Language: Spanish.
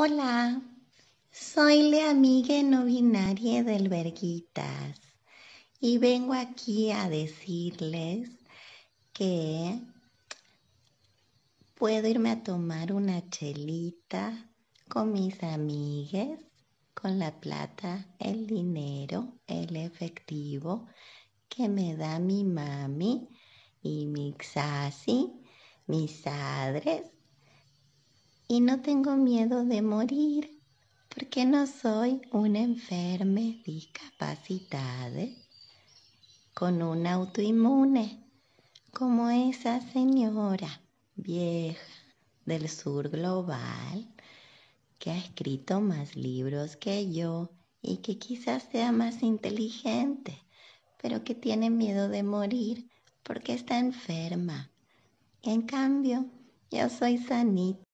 Hola, soy la amiga no binaria del Verguitas y vengo aquí a decirles que puedo irme a tomar una chelita con mis amigues con la plata, el dinero, el efectivo que me da mi mami y mi xasi, mis adres y no tengo miedo de morir porque no soy una enferme discapacitada con un autoinmune como esa señora vieja del sur global que ha escrito más libros que yo y que quizás sea más inteligente, pero que tiene miedo de morir porque está enferma. En cambio, yo soy sanita.